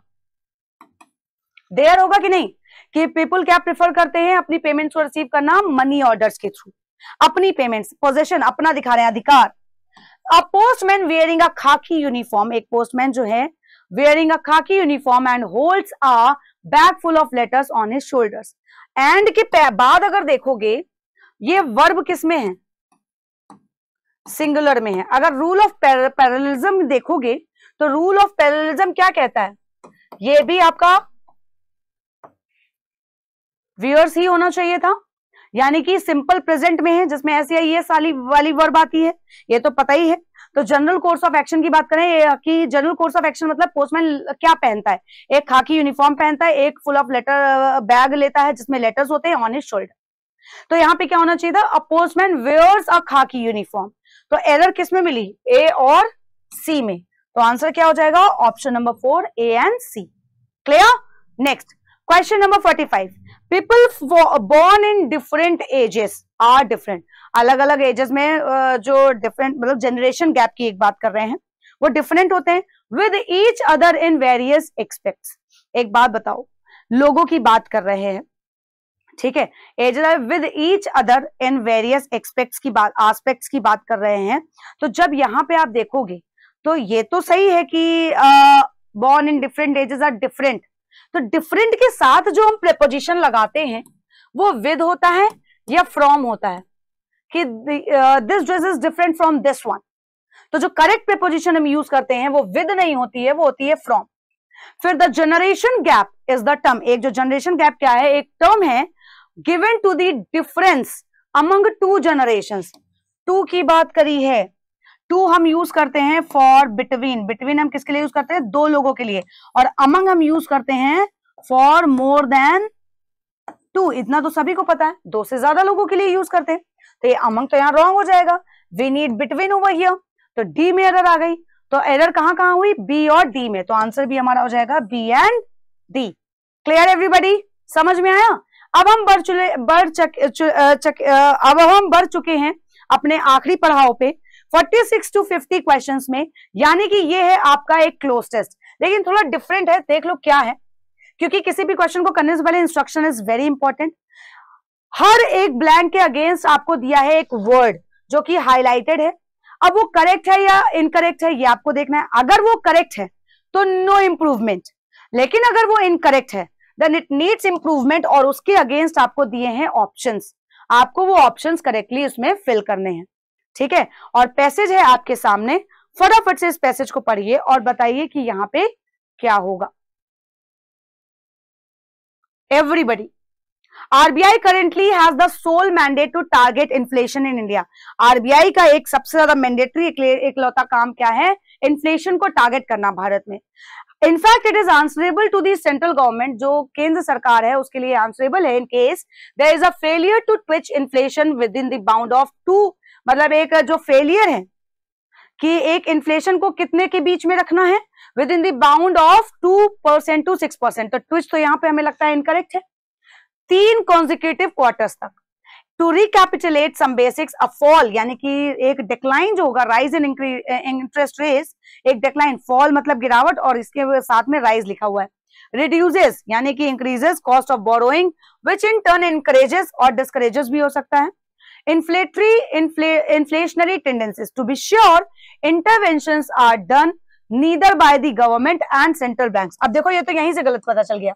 Speaker 1: देयर होगा कि नहीं कि पीपल क्या प्रेफर करते हैं अपनी पेमेंट्स को रिसीव करना मनी ऑर्डर्स के थ्रू अपनी पेमेंट्स पोजेशन अपना दिखा रहे हैं अधिकार अ postman wearing a khaki uniform एक पोस्टमैन जो है wearing a khaki uniform and holds a bag full of letters on his shoulders and के बाद अगर देखोगे ये वर्ब किस में है सिंगुलर में है अगर रूल ऑफ पैरलिज्म देखोगे तो रूल ऑफ पैरलिज्म क्या कहता है ये भी आपका वियर्स ही होना चाहिए था यानी कि सिंपल प्रेजेंट में है जिसमें ऐसी आई एस वाली वर्ब आती है ये तो पता ही है तो जनरल कोर्स ऑफ एक्शन की बात करें कि जनरल कोर्स ऑफ एक्शन मतलब पोस्टमैन क्या पहनता है एक खाकी यूनिफॉर्म पहनता है एक फुल ऑफ लेटर बैग लेता है जिसमें लेटर्स होते हैं ऑन हिज शोल्डर तो यहाँ पे क्या होना चाहिए था अ postman wears a khaki uniform तो एरर किस में मिली ए और सी में तो आंसर क्या हो जाएगा option number four A and C clear next question number forty five people born in different ages are different अलग अलग एजेस में जो डिफरेंट मतलब जनरेशन गैप की एक बात कर रहे हैं वो डिफरेंट होते हैं with each other in various expect एक बात बताओ लोगों की बात कर रहे हैं ठीक है ages with each other in various expect की बात आस्पेक्ट्स की बात कर रहे हैं तो जब यहाँ पे आप देखोगे तो ये तो सही है कि born in different ages are different तो डिफरेंट के साथ जो हम प्रेपोजिशन लगाते हैं वो विद होता है या फ्रॉम होता है कि this dress is different from this one तो जो करेक्ट प्रेपोजिशन हम यूज करते हैं वो विद नहीं होती है वो होती है फ्रॉम फिर the generation gap is the term एक जो जनरेशन गैप क्या है एक टर्म है given to the difference among two generation two की बात करी है टू हम यूज करते हैं फॉर बिटवीन बिटवीन हम किसके लिए यूज करते हैं दो लोगों के लिए और अमंग हम यूज करते हैं फॉर मोर देन टू इतना तो सभी को पता है दो से ज्यादा लोगों के लिए यूज करते हैं तो ये अमंग तो यहाँ रॉन्ग हो जाएगा वी नीड बिटवीन ओवर तो डी में एरर आ गई तो एरर कहां कहां हुई बी और डी में तो आंसर भी हमारा हो जाएगा B and D clear everybody समझ में आया अब हम बढ़ चुके बढ़ चक, चक, अब हम बढ़ चुके हैं अपने आखिरी पढ़ाओ पे forty six to fifty question में यानी कि ये है आपका एक क्लोज टेस्ट लेकिन थोड़ा डिफरेंट है देख लो क्या है क्योंकि किसी भी क्वेश्चन को करने से पहले इंस्ट्रक्शन इज वेरी इंपॉर्टेंट हर एक ब्लैंक के अगेंस्ट आपको दिया है एक वर्ड जो कि हाईलाइटेड है अब वो करेक्ट है या इनकरेक्ट है ये आपको देखना है अगर वो करेक्ट है तो नो इम्प्रूवमेंट लेकिन अगर वो इनकरेक्ट है देन इट नीड्स इंप्रूवमेंट और उसके अगेंस्ट आपको दिए हैं ऑप्शंस आपको वो ऑप्शंस करेक्टली उसमें फिल करने हैं ठीक है और पैसेज है आपके सामने फटाफट से इस पैसेज को पढ़िए और बताइए कि यहाँ पे क्या होगा everybody RBI currently has the sole mandate to target inflation in India RBI का एक सबसे ज्यादा मैंडेटरी एकलौता काम क्या है इन्फ्लेशन को टारगेट करना भारत में in fact it is answerable to the central government जो केंद्र सरकार है उसके लिए आंसरेबल है in case there is a failure to twitch inflation within the bound of two मतलब एक जो फेलियर है कि एक इन्फ्लेशन को कितने के बीच में रखना है within bound of two percent to six percent तो ट्विस्ट तो यहाँ पे हमें लगता है इनकरेक्ट है तीन कॉन्जिक्यूटिव क्वार्टर्स तक to recapitulate some basics a fall यानी कि एक डिक्लाइन जो होगा राइज इन इंटरेस्ट रेट एक डिक्लाइन फॉल मतलब गिरावट और इसके साथ में राइज लिखा हुआ है रिड्यूजेस यानी कि increases cost of borrowing which in turn encourages और डिस्करेजेस भी हो सकता है inflationary inflationary tendencies to be sure intervention are done neither by the government and central bank अब देखो ये तो यहीं से गलत पता चल गया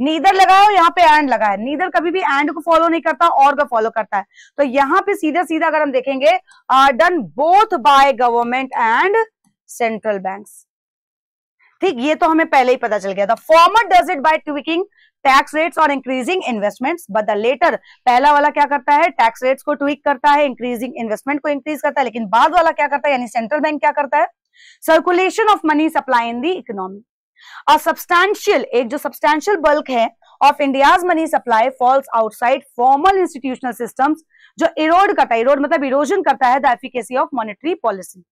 Speaker 1: नीदर लगाओ यहाँ पे एंड लगा है नीदर कभी भी एंड को फॉलो नहीं करता और का फॉलो करता है तो यहाँ पे सीधा सीधा अगर हम देखेंगे are done both by government and central bank ठीक ये तो हमें पहले ही पता चल गया था former does it by tweaking tax rates और increasing investments but the latter पहला वाला क्या करता है टैक्स रेट्स को ट्विक करता है इंक्रीजिंग इन्वेस्टमेंट को इंक्रीज करता है लेकिन बाद वाला क्या करता है यानी सेंट्रल बैंक क्या करता है circulation of money supply in the economy और सब्सटैंशियल एक जो सब्सटैंशियल बल्क है of India's money supply falls outside formal institutional system जो इरोड करता है इरोड मतलब इरोजन करता है the efficacy of monetary policy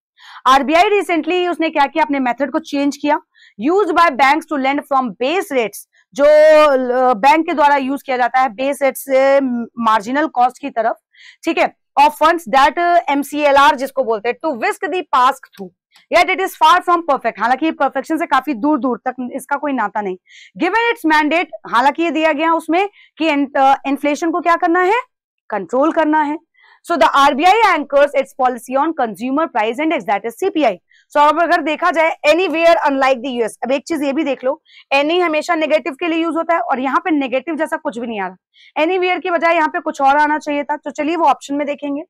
Speaker 1: RBI recently उसने क्या किया अपने मेथड को चेंज किया use by banks to lend from base rates जो बैंक के द्वारा यूज किया जाता है बेस एट से मार्जिनल कॉस्ट की तरफ ठीक है ऑफ फंड्स दैट एमसीएलआर जिसको बोलते हैं to whisk the pass through yet it is far from perfect हालांकि ये परफेक्शन से काफी दूर दूर तक इसका कोई नाता नहीं गिवन इट्स मैंडेट हालांकि ये दिया गया उसमें कि इन्फ्लेशन uh, को क्या करना है कंट्रोल करना है so the RBI anchors its policy on consumer price index that is CPI so अब अगर देखा जाए anywhere unlike the US अब एक चीज ये भी देख लो एनी हमेशा नेगेटिव के लिए यूज होता है और यहाँ पे नेगेटिव जैसा कुछ भी नहीं आ रहा एनी वेयर की बजाय यहाँ पे कुछ और आना चाहिए था तो चलिए वो ऑप्शन में देखेंगे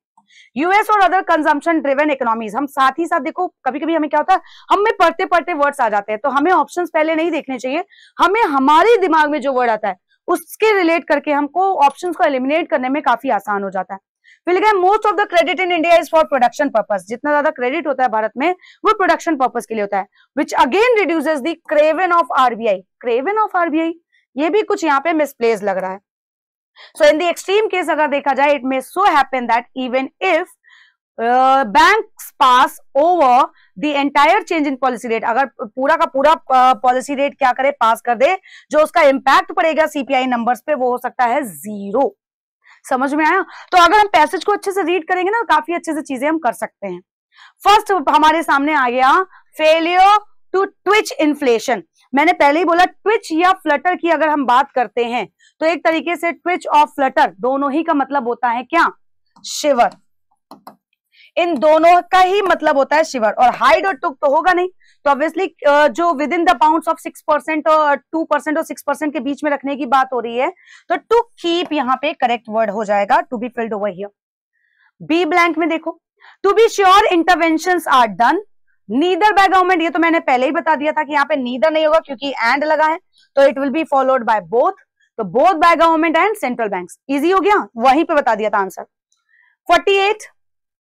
Speaker 1: यूएस और अदर कंजम्पशन ड्रिवन इकोनॉमीज हम साथ ही साथ देखो कभी कभी हमें क्या होता है हमें पढ़ते पढ़ते वर्ड्स आ जाते हैं तो हमें ऑप्शन पहले नहीं देखने चाहिए हमें हमारे दिमाग में जो वर्ड आता है उसके रिलेट करके हमको ऑप्शंस को एलिमिनेट करने में काफी आसान हो जाता है फिर लिखा है most of the credit in India is for production purpose जितना ज्यादा क्रेडिट होता है भारत में वो प्रोडक्शन पर्पज के लिए होता है which again reduces the craven of RBI craven of RBI ये भी कुछ यहाँ पे मिसप्लेस लग रहा है so in the extreme case अगर देखा जाए it may so happen that even if banks pass over the entire change in policy rate अगर पूरा का पूरा पॉलिसी uh, रेट क्या करे पास कर दे जो उसका इम्पैक्ट पड़ेगा सीपीआई नंबर्स पे वो हो सकता है जीरो समझ में आया तो अगर हम पैसेज को अच्छे से रीड करेंगे ना काफी अच्छे से चीजें हम कर सकते हैं फर्स्ट हमारे सामने आ गया फेलियो टू ट्विच इन्फ्लेशन मैंने पहले ही बोला ट्विच या फ्लटर की अगर हम बात करते हैं तो एक तरीके से ट्विच और फ्लटर दोनों ही का मतलब होता है क्या शिवर इन दोनों का ही मतलब होता है शिवर और हाइड और टुक तो होगा नहीं तो ऑब्वियसली जो within the bound of six percent और टू परसेंट और सिक्स परसेंट के बीच में रखने की बात हो रही है तो टू कीप यहाँ पे करेक्ट वर्ड हो जाएगा to be filled over here B blank में देखो to be sure intervention are done neither by government ये तो मैंने पहले ही बता दिया था कि यहाँ पे नीदर नहीं होगा क्योंकि एंड लगा है तो it will be followed by both तो both by government and central bank easy हो गया वहीं पे बता दिया था आंसर 48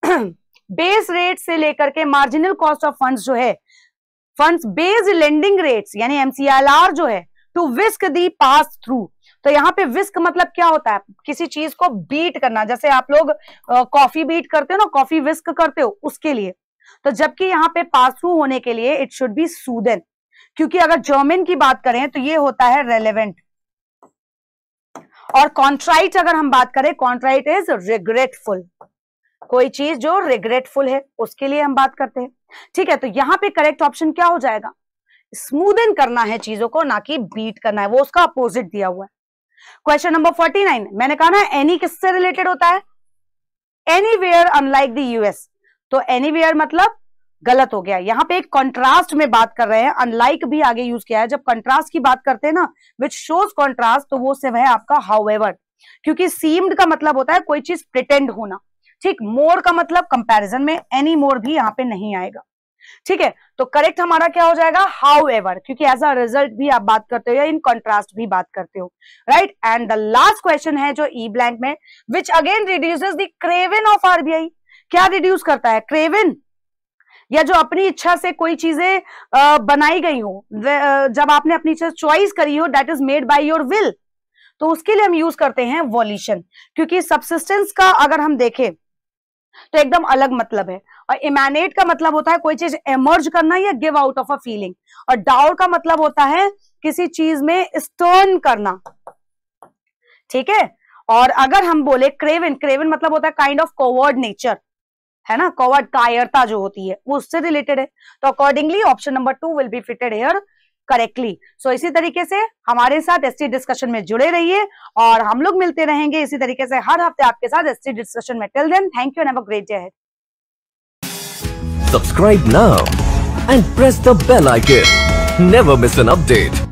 Speaker 1: बेस रेट से लेकर के मार्जिनल कॉस्ट ऑफ फंड्स जो है फंड्स बेस्ड लेंडिंग रेट्स यानी एमसीएलआर जो है to whisk the pass through तो यहाँ पे विस्क मतलब क्या होता है किसी चीज को बीट करना जैसे आप लोग कॉफी बीट करते हो ना कॉफी विस्क करते हो उसके लिए तो जबकि यहाँ पे पास थ्रू होने के लिए इट शुड बी सूदन क्योंकि अगर जर्मन की बात करें तो ये होता है रेलेवेंट और कॉन्ट्राइट अगर हम बात करें कॉन्ट्राइट इज रिग्रेटफुल कोई चीज जो रिग्रेटफुल है उसके लिए हम बात करते हैं ठीक है तो यहाँ पे करेक्ट ऑप्शन क्या हो जाएगा स्मूदन करना है चीजों को ना कि बीट करना है वो उसका अपोजिट दिया हुआ है क्वेश्चन नंबर फोर्टी नाइन मैंने कहा ना एनी किससे रिलेटेड होता है anywhere unlike the US तो एनी वेयर मतलब गलत हो गया यहाँ पे एक कंट्रास्ट में बात कर रहे हैं अनलाइक भी आगे यूज किया है जब कंट्रास्ट की बात करते हैं ना विच शोज कंट्रास्ट तो वो सिर्फ है आपका हाउ क्योंकि सीम्ड का मतलब होता है कोई चीज प्रिटेंड होना ठीक मोर का मतलब कंपैरिजन में एनी मोर भी यहाँ पे नहीं आएगा ठीक है तो करेक्ट हमारा क्या हो जाएगा हाउ एवर क्योंकि एज अ रिजल्ट भी आप बात करते हो या इन कॉन्ट्रास्ट भी बात करते हो right and the last question है जो ई e ब्लैंक में which again reduces the craven of RBI क्या रिड्यूस करता है क्रेविन या जो अपनी इच्छा से कोई चीजें बनाई गई हो जब आपने अपनी इच्छा चॉइस करी हो that is made by your will तो उसके लिए हम यूज करते हैं वॉल्यूशन क्योंकि सबसिस्टेंस का अगर हम देखें तो एकदम अलग मतलब है और इमेनेट का मतलब होता है कोई चीज एमर्ज करना या give out of a feeling और डाउर का मतलब होता है किसी चीज में स्टर्न करना ठीक है और अगर हम बोले क्रेवन क्रेवन मतलब होता है काइंड ऑफ कोवर्ड नेचर है ना कोवर्ड कायरता जो होती है वो उससे रिलेटेड है तो accordingly option number two will be fitted here correctly so so, इसी तरीके से हमारे साथ एस डिस्कशन में जुड़े रहिए और हम लोग मिलते रहेंगे इसी तरीके से हर हफ्ते आपके साथ एस डिस्कशन में till then thank you and great जय subscribe now and press the bell icon never miss an update